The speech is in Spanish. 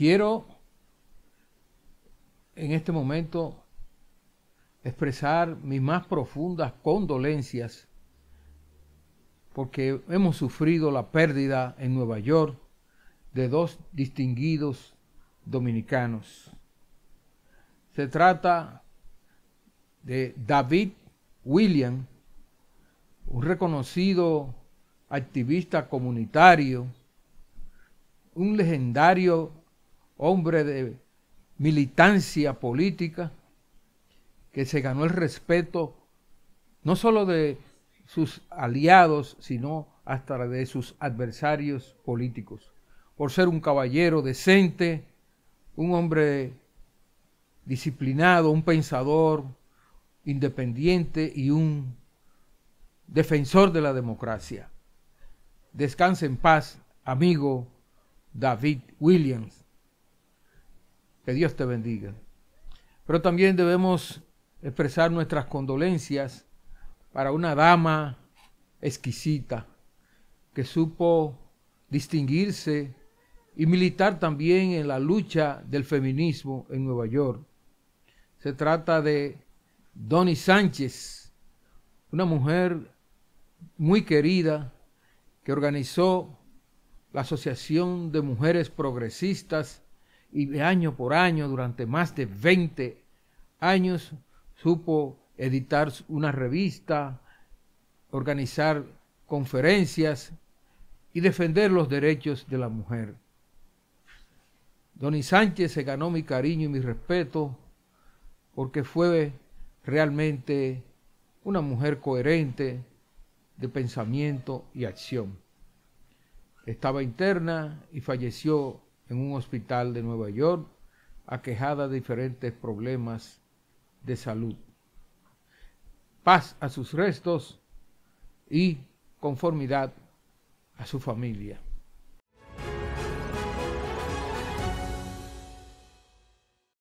Quiero en este momento expresar mis más profundas condolencias porque hemos sufrido la pérdida en Nueva York de dos distinguidos dominicanos. Se trata de David William, un reconocido activista comunitario, un legendario hombre de militancia política, que se ganó el respeto no solo de sus aliados, sino hasta de sus adversarios políticos, por ser un caballero decente, un hombre disciplinado, un pensador independiente y un defensor de la democracia. Descanse en paz, amigo David Williams. Que Dios te bendiga. Pero también debemos expresar nuestras condolencias para una dama exquisita que supo distinguirse y militar también en la lucha del feminismo en Nueva York. Se trata de Donnie Sánchez, una mujer muy querida que organizó la Asociación de Mujeres Progresistas y año por año, durante más de 20 años, supo editar una revista, organizar conferencias y defender los derechos de la mujer. Donny Sánchez se ganó mi cariño y mi respeto porque fue realmente una mujer coherente de pensamiento y acción. Estaba interna y falleció en un hospital de Nueva York, aquejada de diferentes problemas de salud. Paz a sus restos y conformidad a su familia.